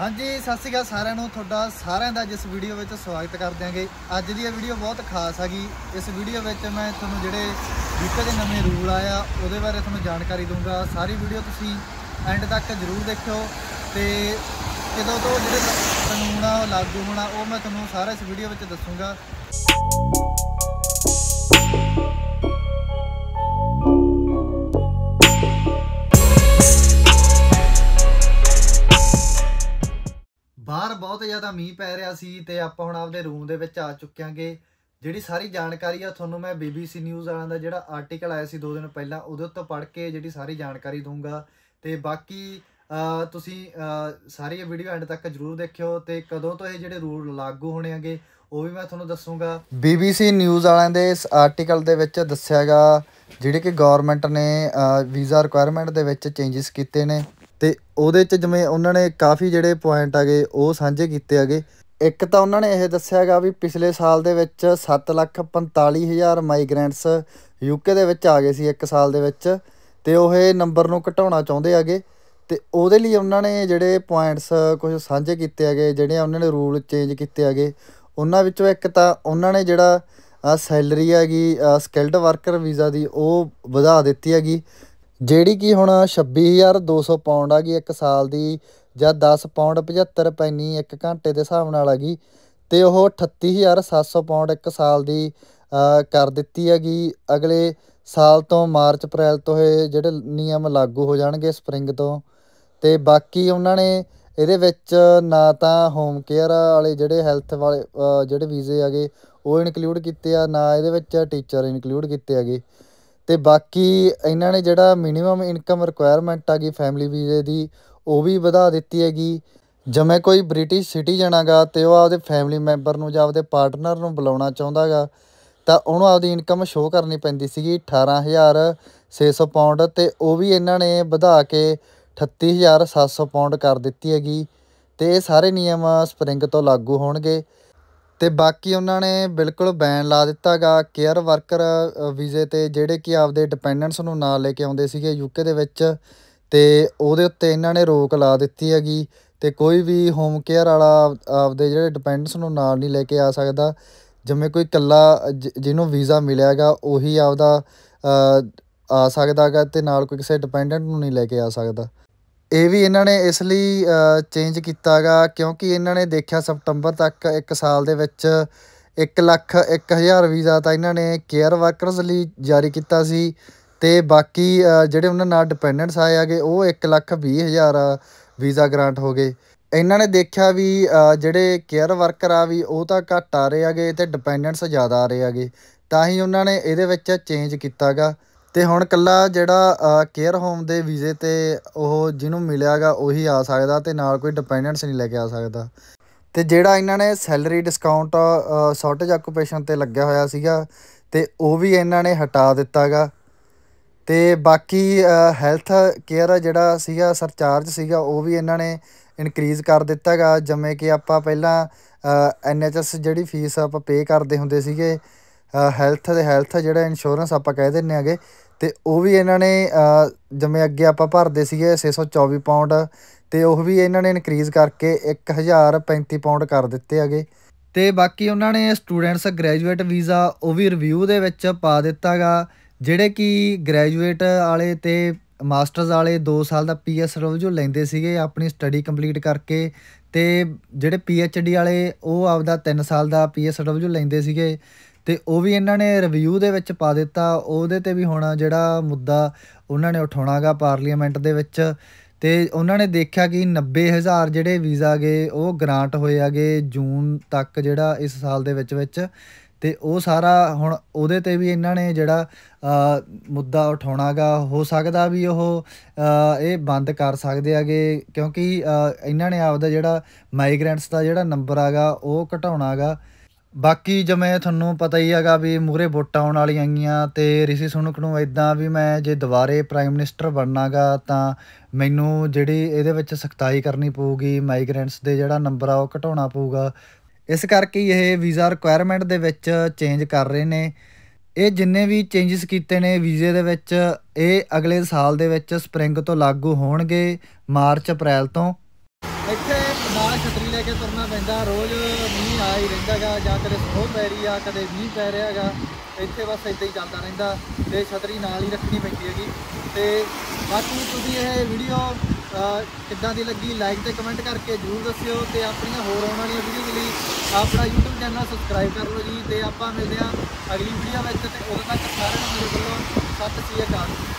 ਹਾਂਜੀ ਸਤਿ ਸ਼੍ਰੀ ਅਕਾਲ ਸਾਰਿਆਂ ਨੂੰ ਤੁਹਾਡਾ ਸਾਰਿਆਂ ਦਾ ਜਿਸ ਵੀਡੀਓ ਵਿੱਚ ਸਵਾਗਤ ਕਰਦੇ ਆਂਗੇ ਅੱਜ ਦੀ ਇਹ ਵੀਡੀਓ ਬਹੁਤ ਖਾਸ ਹੈਗੀ ਇਸ ਵੀਡੀਓ ਵਿੱਚ ਮੈਂ ਤੁਹਾਨੂੰ ਜਿਹੜੇ ਵੀਕਾ ਦੇ ਨਵੇਂ ਰੂਲ ਆਇਆ ਉਹਦੇ ਬਾਰੇ ਤੁਹਾਨੂੰ ਜਾਣਕਾਰੀ ਦੂੰਗਾ ਸਾਰੀ ਵੀਡੀਓ ਤੁਸੀਂ ਐਂਡ ਤੱਕ ਜ਼ਰੂਰ ਦੇਖਿਓ ਤੇ ਜਦੋਂ ਤੋਂ ਜਿਹੜੇ ਕਾਨੂੰਨ ਆ ਲਾਗੂ ਹੋਣਾ ਉਹ ਮੈਂ ਤੁਹਾਨੂੰ ਸਾਰਾ ਇਸ ਵੀਡੀਓ ਵਿੱਚ ਦੱਸੂੰਗਾ ਬਾਹਰ ਬਹੁਤ ਜ਼ਿਆਦਾ ਮੀਂਹ ਪੈ ਰਿਹਾ ਸੀ ਤੇ ਆਪਾਂ ਹੁਣ ਆਪਦੇ ਰੂਮ ਦੇ ਵਿੱਚ ਆ ਚੁੱਕਿਆਂਗੇ ਜਿਹੜੀ ਸਾਰੀ ਜਾਣਕਾਰੀ ਆ ਤੁਹਾਨੂੰ ਮੈਂ BBC ਨਿਊਜ਼ ਵਾਲਿਆਂ ਦਾ ਜਿਹੜਾ ਆਰਟੀਕਲ ਆਇਆ ਸੀ 2 ਦਿਨ ਪਹਿਲਾਂ ਉਹਦੇ ਉੱਤੇ ਪੜ੍ਹ ਕੇ ਜਿਹੜੀ ਸਾਰੀ ਜਾਣਕਾਰੀ ਦੂੰਗਾ ਤੇ ਬਾਕੀ ਤੁਸੀਂ ਸਾਰੀ ਇਹ ਵੀਡੀਓ ਐਂਡ ਤੱਕ ਜਰੂਰ ਦੇਖਿਓ ਤੇ ਕਦੋਂ ਤੋਂ ਇਹ ਜਿਹੜੇ ਰੂਲ ਲਾਗੂ ਹੋਣੇ ਆਗੇ ਉਹ ਵੀ ਮੈਂ ਤੁਹਾਨੂੰ ਦੱਸੂਗਾ BBC ਨਿਊਜ਼ ਵਾਲਿਆਂ ਦੇ ਇਸ ਆਰਟੀਕਲ ਦੇ ਵਿੱਚ ਦੱਸਿਆਗਾ ਜਿਹੜੇ ਕਿ ਗਵਰਨਮੈਂਟ ਨੇ ਵੀਜ਼ਾ ਰਿਕੁਆਇਰਮੈਂਟ ਦੇ ਵਿੱਚ ਚੇਂਜਸ ਕੀਤੇ ਨੇ ਤੇ ਉਹਦੇ 'ਚ ਜਿਵੇਂ ਉਹਨਾਂ ਨੇ ਕਾਫੀ ਜਿਹੜੇ ਪੁਆਇੰਟ ਆਗੇ ਉਹ ਸਾਂਝੇ ਕੀਤੇ ਆਗੇ ਇੱਕ ਤਾਂ ਉਹਨਾਂ ਨੇ ਇਹ ਦੱਸਿਆਗਾ ਵੀ ਪਿਛਲੇ ਸਾਲ ਦੇ ਵਿੱਚ 745000 ਮਾਈਗ੍ਰੈਂਟਸ ਯੂਕੇ ਦੇ ਵਿੱਚ ਆ ਗਏ ਸੀ ਇੱਕ ਸਾਲ ਦੇ ਵਿੱਚ ਤੇ ਉਹ ਇਹ ਨੰਬਰ ਨੂੰ ਘਟਾਉਣਾ ਚਾਹੁੰਦੇ ਆਗੇ ਤੇ ਉਹਦੇ ਲਈ ਉਹਨਾਂ ਨੇ ਜਿਹੜੇ ਪੁਆਇੰਟਸ ਕੁਝ ਸਾਂਝੇ ਕੀਤੇ ਆਗੇ ਜਿਹੜੇ ਉਹਨਾਂ ਨੇ ਰੂਲ ਚੇਂਜ ਕੀਤੇ ਆਗੇ ਉਹਨਾਂ ਵਿੱਚੋਂ ਇੱਕ ਤਾਂ ਉਹਨਾਂ ਨੇ ਜਿਹੜਾ ਸੈਲਰੀ ਹੈਗੀ ਸਕਿਲਡ ਵਰਕਰ ਵੀਜ਼ਾ ਦੀ ਉਹ ਵਧਾ ਦਿੱਤੀ ਹੈਗੀ ਜਿਹੜੀ ਕੀ ਹੁਣ 26200 ਪਾਉਂਡ ਆ ਗਈ ਇੱਕ ਸਾਲ ਦੀ ਜਾਂ 10 ਪਾਉਂਡ 75 ਪੈਨੀ ਇੱਕ ਘੰਟੇ ਦੇ ਹਿਸਾਬ ਨਾਲ ਆ ਗਈ ਤੇ ਉਹ 38700 ਪਾਉਂਡ ਇੱਕ ਸਾਲ ਦੀ ਕਰ ਦਿੱਤੀ ਹੈਗੀ ਅਗਲੇ ਸਾਲ ਤੋਂ ਮਾਰਚ ਅਪ੍ਰੈਲ ਤੋਂ ਇਹ ਜਿਹੜੇ ਨਿਯਮ ਲਾਗੂ ਹੋ ਜਾਣਗੇ ਸਪ੍ਰਿੰਗ ਤੋਂ ਤੇ ਬਾਕੀ ਉਹਨਾਂ ਨੇ ਇਹਦੇ ਵਿੱਚ ਨਾ ਤਾਂ ਹੋਮ ਕੇਅਰ ਵਾਲੇ ਜਿਹੜੇ ਹੈਲਥ ਵਾਲੇ ਜਿਹੜੇ ਵੀਜ਼ੇ ਆਗੇ ਉਹ ਇਨਕਲੂਡ ਕੀਤੇ ਆ ਨਾ ਇਹਦੇ ਵਿੱਚ ਟੀਚਰ ਇਨਕਲੂਡ ਕੀਤੇ ਆਗੇ ਤੇ ਬਾਕੀ ਇਹਨਾਂ ਨੇ ਜਿਹੜਾ ਮਿਨੀਮਮ ਇਨਕਮ ਰਿਕੁਆਇਰਮੈਂਟ ਆ ਗਈ ਫੈਮਿਲੀ ਵੀਜ਼ੇ ਦੀ ਉਹ ਵੀ ਵਧਾ ਦਿੱਤੀ ਹੈਗੀ ਜਿਵੇਂ ਕੋਈ ਬ੍ਰਿਟਿਸ਼ ਸਿਟੀਜ਼ਨ ਜਾਣਾਗਾ ਤੇ ਉਹ ਆਪਦੇ ਫੈਮਿਲੀ ਮੈਂਬਰ ਨੂੰ ਜਾਂ ਆਪਦੇ ਪਾਰਟਨਰ ਨੂੰ ਬੁਲਾਉਣਾ ਚਾਹੁੰਦਾਗਾ ਤਾਂ ਉਹਨੂੰ ਆਪਦੀ ਇਨਕਮ ਸ਼ੋਅ ਕਰਨੀ ਪੈਂਦੀ ਸੀਗੀ 18600 ਪਾਉਂਡ ਤੇ ਉਹ ਵੀ ਇਹਨਾਂ ਨੇ ਵਧਾ ਕੇ 38700 ਪਾਉਂਡ ਕਰ ਦਿੱਤੀ ਹੈਗੀ ਤੇ ਇਹ ਸਾਰੇ ਨਿਯਮ ਸਪ੍ਰਿੰਗ ਤੋਂ ਲਾਗੂ ਹੋਣਗੇ ਤੇ ਬਾਕੀ ਉਹਨਾਂ ਨੇ ਬਿਲਕੁਲ ਬੈਨ ਲਾ ਦਿੱਤਾਗਾ ਕੇਅਰ ਵਰਕਰ ਵੀਜ਼ੇ ਤੇ ਜਿਹੜੇ ਕਿ ਆਪਦੇ ਡਿਪੈਂਡੈਂਟਸ ਨੂੰ ਨਾਲ ਲੈ ਕੇ ਆਉਂਦੇ ਸੀਗੇ ਯੂਕੇ ਦੇ ਵਿੱਚ ਤੇ ਉਹਦੇ ਉੱਤੇ ਇਹਨਾਂ ਨੇ ਰੋਕ ਲਾ ਦਿੱਤੀ ਹੈਗੀ ਤੇ ਕੋਈ ਵੀ ਹੋਮ ਕੇਅਰ ਵਾਲਾ ਆਪਦੇ ਜਿਹੜੇ ਡਿਪੈਂਡੈਂਟਸ ਨੂੰ ਨਾਲ ਨਹੀਂ ਲੈ ਕੇ ਆ ਸਕਦਾ ਜਿਵੇਂ ਕੋਈ ਕੱਲਾ ਜਿਹਨੂੰ ਵੀਜ਼ਾ ਮਿਲਿਆਗਾ ਉਹੀ ਆਪਦਾ ਆ ਸਕਦਾਗਾ ਤੇ ਨਾਲ ਕੋਈ ਕਿਸੇ ਡਿਪੈਂਡੈਂਟ ਨੂੰ ਨਹੀਂ ਲੈ ਕੇ ਆ ਸਕਦਾ ਇਹ ਵੀ ਇਹਨਾਂ ਨੇ ਇਸ ਲਈ ਚੇਂਜ ਕੀਤਾਗਾ ਕਿਉਂਕਿ ਇਹਨਾਂ ਨੇ ਦੇਖਿਆ ਸਪਟੰਬਰ ਤੱਕ ਇੱਕ ਸਾਲ ਦੇ ਵਿੱਚ 1 ਲੱਖ 1000 ਵੀਜ਼ਾ ਤਾਂ ਇਹਨਾਂ ਨੇ ਕੇਅਰ ਵਰਕਰਸ ਲਈ ਜਾਰੀ ਕੀਤਾ ਸੀ ਤੇ ਬਾਕੀ ਜਿਹੜੇ ਉਹਨਾਂ ਨਾਲ ਡਿਪੈਂਡੈਂਟਸ ਆਏ ਆਗੇ ਉਹ 1 ਲੱਖ 20000 ਵੀਜ਼ਾ ਗ੍ਰਾਂਟ ਹੋ ਗਏ ਇਹਨਾਂ ਨੇ ਦੇਖਿਆ ਵੀ ਜਿਹੜੇ ਕੇਅਰ ਵਰਕਰ ਆ ਵੀ ਉਹ ਤਾਂ ਘੱਟ ਆ ਰਹੇ ਆਗੇ ਤੇ ਡਿਪੈਂਡੈਂਟਸ ਜ਼ਿਆਦਾ ਆ ਰਹੇ ਆਗੇ ਤਾਂ ਹੀ ਉਹਨਾਂ ਨੇ ਇਹਦੇ ਵਿੱਚ ਚੇਂਜ ਕੀਤਾਗਾ ਤੇ ਹੁਣ ਇਕੱਲਾ ਜਿਹੜਾ ਕੇਅਰ ਹੋਮ ਦੇ ਵੀਜ਼ੇ 'ਤੇ ਉਹ ਜਿਹਨੂੰ ਮਿਲਿਆਗਾ ਉਹੀ ਆ ਸਕਦਾ ਤੇ ਨਾਲ ਕੋਈ ਡਿਪੈਂਡੈਂਟਸ ਨਹੀਂ ਲੈ ਕੇ ਆ ਸਕਦਾ ਤੇ ਜਿਹੜਾ ਇਹਨਾਂ ਨੇ ਸੈਲਰੀ ਡਿਸਕਾਊਂਟ ਸ਼ਾਰਟੇਜ ਆਕੂਪੇਸ਼ਨ 'ਤੇ ਲੱਗਿਆ ਹੋਇਆ ਸੀਗਾ ਤੇ ਉਹ ਵੀ ਇਹਨਾਂ ਨੇ ਹਟਾ ਦਿੱਤਾਗਾ ਤੇ ਬਾਕੀ ਹੈਲਥ ਕੇਅਰ ਜਿਹੜਾ ਸੀਗਾ ਸਰਚਾਰਜ ਸੀਗਾ ਉਹ ਵੀ ਇਹਨਾਂ ਨੇ ਇਨਕਰੀਜ਼ ਕਰ ਦਿੱਤਾਗਾ ਜਿਵੇਂ ਕਿ ਆਪਾਂ ਪਹਿਲਾਂ ਐਨ ਐਚ ਐਸ ਜਿਹੜੀ ਫੀਸ ਆਪਾਂ ਪੇ ਕਰਦੇ ਹੁੰਦੇ ਸੀਗੇ ਹੈਲਥ ਦੇ ਹੈਲਥ ਜਿਹੜਾ ਇੰਸ਼ੋਰੈਂਸ ਆਪਾਂ ਕਹਿ ਦਿੰਨੇ ਆਗੇ ਤੇ ਉਹ ਵੀ ਇਹਨਾਂ ਨੇ ਜਿਵੇਂ ਅੱਗੇ ਆਪਾਂ ਭਰਦੇ ਸੀਗੇ 624 ਪਾਉਂਡ ਤੇ ਉਹ ਵੀ ਇਹਨਾਂ ਨੇ ਇਨਕਰੀਜ਼ ਕਰਕੇ 1035 ਪਾਉਂਡ ਕਰ ਦਿੱਤੇ ਹੈਗੇ ਤੇ ਬਾਕੀ ਉਹਨਾਂ ਨੇ ਸਟੂਡੈਂਟਸ ਗ੍ਰੈਜੂਏਟ ਵੀਜ਼ਾ ਉਹ ਵੀ ਰਿਵਿਊ ਦੇ ਵਿੱਚ ਪਾ ਦਿੱਤਾਗਾ ਜਿਹੜੇ ਕਿ ਗ੍ਰੈਜੂਏਟ ਵਾਲੇ ਤੇ ਮਾਸਟਰਸ ਵਾਲੇ 2 ਸਾਲ ਦਾ ਪੀਐਸ ਜੋ ਲੈਂਦੇ ਸੀਗੇ ਆਪਣੀ ਸਟੱਡੀ ਕੰਪਲੀਟ ਕਰਕੇ ਤੇ ਜਿਹੜੇ ਪੀਐਚਡੀ ਵਾਲੇ ਉਹ ਆਪਦਾ 3 ਸਾਲ ਦਾ ਪੀਐਸ ਜੋ ਲੈਂਦੇ ਸੀਗੇ ਤੇ ਉਹ ਵੀ ਇਹਨਾਂ ਨੇ ਰਿਵਿਊ ਦੇ ਵਿੱਚ ਪਾ ਦਿੱਤਾ ਉਹਦੇ ਤੇ ਵੀ ਹੁਣ ਜਿਹੜਾ ਮੁੱਦਾ ਉਹਨਾਂ ਨੇ ਉਠਾਉਣਾਗਾ ਪਾਰਲੀਮੈਂਟ ਦੇ ਵਿੱਚ ਤੇ ਉਹਨਾਂ ਨੇ ਦੇਖਿਆ ਕਿ 90000 ਜਿਹੜੇ ਵੀਜ਼ਾ ਗਏ ਉਹ ਗ੍ਰਾਂਟ ਹੋਏ ਆਗੇ ਜੂਨ ਤੱਕ ਜਿਹੜਾ ਇਸ ਸਾਲ ਦੇ ਵਿੱਚ ਵਿੱਚ ਤੇ ਉਹ ਸਾਰਾ ਹੁਣ ਉਹਦੇ ਤੇ ਵੀ ਇਹਨਾਂ ਨੇ ਜਿਹੜਾ ਮੁੱਦਾ ਉਠਾਉਣਾਗਾ ਹੋ ਸਕਦਾ ਵੀ ਉਹ ਇਹ ਬੰਦ ਕਰ ਸਕਦੇ ਆਗੇ ਕਿਉਂਕਿ ਇਹਨਾਂ ਨੇ ਆਪਦਾ ਜਿਹੜਾ ਮਾਈਗ੍ਰੈਂਟਸ ਦਾ ਜਿਹੜਾ ਨੰਬਰ ਆਗਾ ਉਹ ਘਟਾਉਣਾਗਾ ਬਾਕੀ ਜਿਵੇਂ ਤੁਹਾਨੂੰ ਪਤਾ ਹੀ ਹੈਗਾ ਵੀ ਮੂਰੇ ਵੋਟਾਂ ਆਉਣ ਵਾਲੀਆਂ ਆਈਆਂ ਤੇ ਰਿਸ਼ੀ ਸੁਨਕ ਨੂੰ ਇਦਾਂ ਵੀ ਮੈਂ ਜੇ ਦੁਬਾਰੇ ਪ੍ਰਾਈਮ ਮਿਨਿਸਟਰ ਬਣਨਾਗਾ ਤਾਂ ਮੈਨੂੰ ਜਿਹੜੀ ਇਹਦੇ ਵਿੱਚ ਸਖਤਾਈ ਕਰਨੀ ਪਊਗੀ ਮਾਈਗ੍ਰੈਂਟਸ ਦੇ ਜਿਹੜਾ ਨੰਬਰ ਆ ਉਹ ਘਟਾਉਣਾ ਪਊਗਾ ਇਸ ਕਰਕੇ ਇਹ ਵੀਜ਼ਾ ਰਿਕੁਆਇਰਮੈਂਟ ਦੇ ਵਿੱਚ ਚੇਂਜ ਕਰ ਰਹੇ ਨੇ ਇਹ ਜਿੰਨੇ ਵੀ ਚੇਂजेस ਕੀਤੇ ਨੇ ਵੀਜ਼ੇ ਦੇ ਵਿੱਚ ਇਹ ਅਗਲੇ ਸਾਲ ਦੇ ਵਿੱਚ ਸਪ੍ਰਿੰਗ ਤੋਂ ਲਾਗੂ ਹੋਣਗੇ ਮਾਰਚ ਅਪ੍ਰੈਲ ਤੋਂ ਇੱਥੇ ਨਾਲ ਛਤਰੀ ਲੈ ਕੇ ਤੁਰਨਾ ਪੈਂਦਾ ਰੋਜ਼ ਮੀਂਹ ਆ ਹੀ ਰਹਿੰਦਾਗਾ ਜਾਂ ਕਦੇ ਸੋਹ ਪੈ ਰਹੀ ਆ ਕਦੇ ਮੀਂਹ ਪੈ ਰਿਹਾਗਾ ਇੱਥੇ ਬਸ ਇਦਾਂ ਹੀ ਚੱਲਦਾ ਰਹਿੰਦਾ ਤੇ ਛਤਰੀ ਨਾਲ ਹੀ ਰੱਖਣੀ ਪੈਂਦੀ ਹੈਗੀ ਤੇ ਬਾਕੀ ਤੁਸੀਂ ਇਹ ਵੀਡੀਓ ਕਿੱਦਾਂ ਦੀ ਲੱਗੀ ਲਾਈਕ ਤੇ ਕਮੈਂਟ ਕਰਕੇ ਜਰੂਰ ਦੱਸਿਓ ਤੇ ਆਪਣੀਆਂ ਹੋਰ ਆਉਣ ਵਾਲੀਆਂ ਵੀਡੀਓਜ਼ ਲਈ ਆਪਣਾ YouTube ਚੈਨਲ ਸਬਸਕ੍ਰਾਈਬ ਕਰ ਲਓ ਜੀ ਤੇ ਆਪਾਂ ਮਿਲਦੇ ਹਾਂ ਅਗਲੀ ਵੀਡੀਓ ਵਿੱਚ ਤੇ ਉਦੋਂ ਤੱਕ ਸਾਰਿਆਂ ਨੂੰ ਮੇਰੇ ਵੱਲੋਂ ਸਤਿ ਸ਼੍ਰੀ ਅਕਾਲ